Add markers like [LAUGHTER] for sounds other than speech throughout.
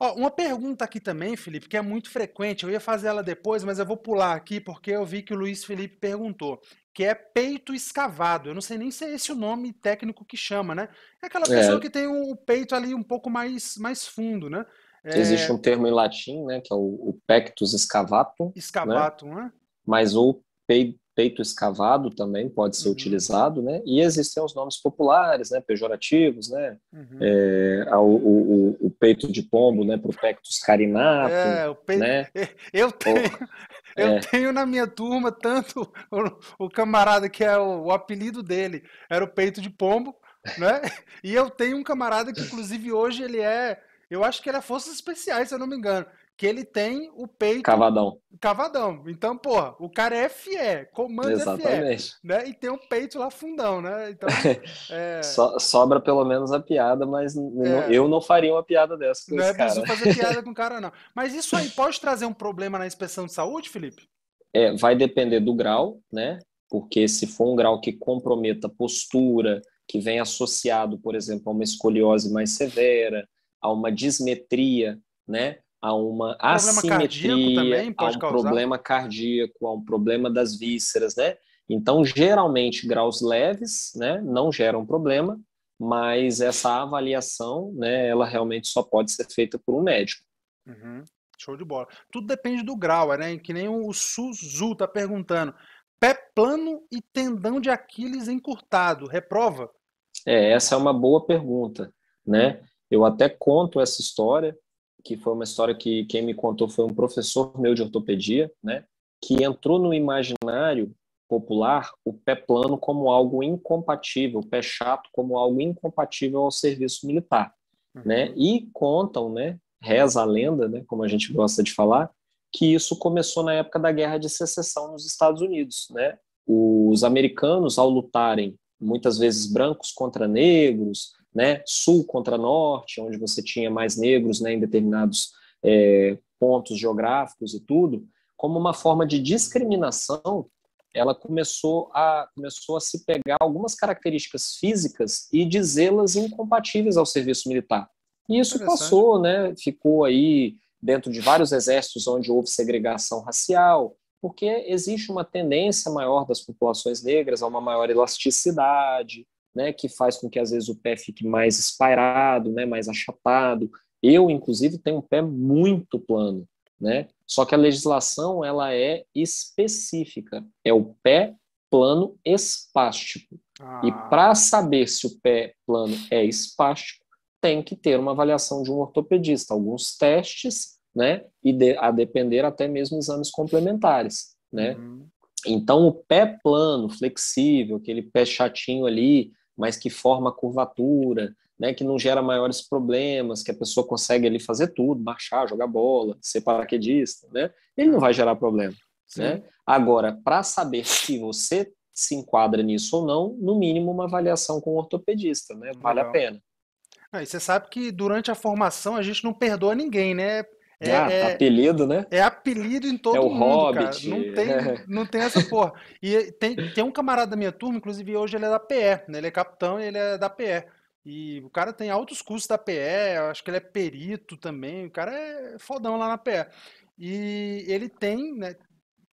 Ó, uma pergunta aqui também, Felipe, que é muito frequente. Eu ia fazer ela depois, mas eu vou pular aqui porque eu vi que o Luiz Felipe perguntou, que é peito escavado. Eu não sei nem se é esse o nome técnico que chama, né? É aquela é. pessoa é. que tem o peito ali um pouco mais, mais fundo, né? É... Existe um termo em latim, né, que é o, o pectus excavatum. Excavatum, né? né? Mas o peito peito escavado também pode ser uhum. utilizado, né? E existem os nomes populares, né? Pejorativos, né? Uhum. É, o, o, o, peito de pombo, né? Pro pectus carinato, é, o peito... né? [LAUGHS] Eu tenho, [LAUGHS] eu é... tenho na minha turma tanto [LAUGHS] o, o camarada que é o, o apelido dele era o peito de pombo, né? E eu tenho um camarada que inclusive hoje ele é eu acho que ele é Forças Especiais, se eu não me engano que ele tem o peito. Cavadão. Cavadão. Então, porra, o cara é FE, comanda Exatamente. FE. Né? E tem um peito lá fundão, né? Então, [LAUGHS] é... so, sobra pelo menos a piada, mas é... não, eu não faria uma piada dessa. Com não é preciso fazer piada [LAUGHS] com o cara, não. Mas isso aí pode trazer um problema na inspeção de saúde, Felipe? É, vai depender do grau, né? Porque se for um grau que comprometa postura, que vem associado, por exemplo, a uma escoliose mais severa, a uma dismetria, né? a uma problema assimetria, a um causar. problema cardíaco, a um problema das vísceras, né? Então, geralmente, graus leves, né, não geram problema, mas essa avaliação, né, ela realmente só pode ser feita por um médico. Uhum. Show de bola. Tudo depende do grau, né? Que nem o Suzu tá perguntando. Pé plano e tendão de Aquiles encurtado, reprova? É, essa é uma boa pergunta, né? Eu até conto essa história que foi uma história que quem me contou foi um professor meu de ortopedia, né? Que entrou no imaginário popular o pé plano como algo incompatível, o pé chato como algo incompatível ao serviço militar, uhum. né? E contam, né? Reza a lenda, né? Como a gente gosta de falar, que isso começou na época da Guerra de Secessão nos Estados Unidos, né? Os americanos ao lutarem muitas vezes brancos contra negros, né, sul contra norte, onde você tinha mais negros né, em determinados é, pontos geográficos e tudo, como uma forma de discriminação, ela começou a, começou a se pegar algumas características físicas e dizê-las incompatíveis ao serviço militar. E isso passou, né, ficou aí dentro de vários exércitos onde houve segregação racial, porque existe uma tendência maior das populações negras a uma maior elasticidade, né, que faz com que às vezes o pé fique mais espairado, né, mais achatado. Eu, inclusive, tenho um pé muito plano, né? Só que a legislação ela é específica, é o pé plano espástico. Ah. E para saber se o pé plano é espástico, tem que ter uma avaliação de um ortopedista, alguns testes, né? E de, a depender até mesmo exames complementares, né? Uhum. Então, o pé plano, flexível, aquele pé chatinho ali, mas que forma curvatura, né, que não gera maiores problemas, que a pessoa consegue ali fazer tudo, marchar, jogar bola, ser paraquedista, né? Ele não vai gerar problema, Sim. né? Agora, para saber se você se enquadra nisso ou não, no mínimo uma avaliação com o um ortopedista, né? Vale Legal. a pena. Ah, e você sabe que durante a formação a gente não perdoa ninguém, né? É, ah, é, apelido, né? É apelido em todo é o mundo, Hobbit, cara. Não tem, [LAUGHS] é. não tem essa porra. E tem, tem um camarada da minha turma, inclusive hoje ele é da PE, né? Ele é capitão e ele é da PE. E o cara tem altos cursos da PE, acho que ele é perito também, o cara é fodão lá na PE. E ele tem, né,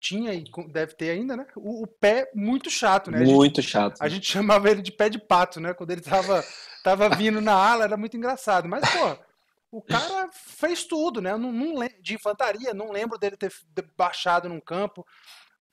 tinha e deve ter ainda, né? O, o pé muito chato, né? Muito gente, chato. A gente [LAUGHS] chamava ele de pé de pato, né? Quando ele tava, tava vindo na ala, era muito engraçado. Mas, porra. O cara fez tudo, né? Não, não, de infantaria, não lembro dele ter baixado num campo.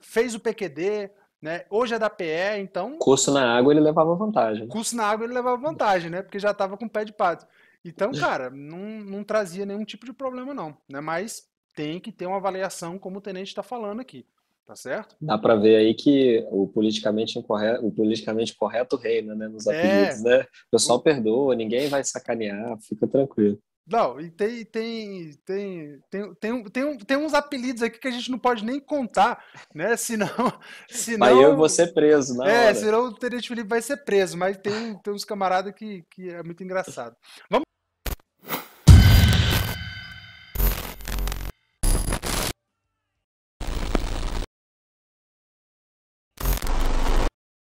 Fez o PQD, né? Hoje é da PE, então. Curso na água ele levava vantagem. Curso na água ele levava vantagem, né? Porque já estava com o pé de pato. Então, cara, não, não trazia nenhum tipo de problema, não. Né? Mas tem que ter uma avaliação, como o tenente está falando aqui. Tá certo? Dá para ver aí que o politicamente incorreto, o politicamente correto reina, né? Nos é. apelidos, é. né? O pessoal perdoa, ninguém vai sacanear, fica tranquilo. Não, e tem, tem, tem, tem, tem, tem, tem, uns apelidos aqui que a gente não pode nem contar, né? [LAUGHS] Senão. senão mas eu vou ser preso, né? É, hora. senão o Tenente Felipe vai ser preso, mas tem, tem uns camaradas que, que é muito engraçado. Vamos.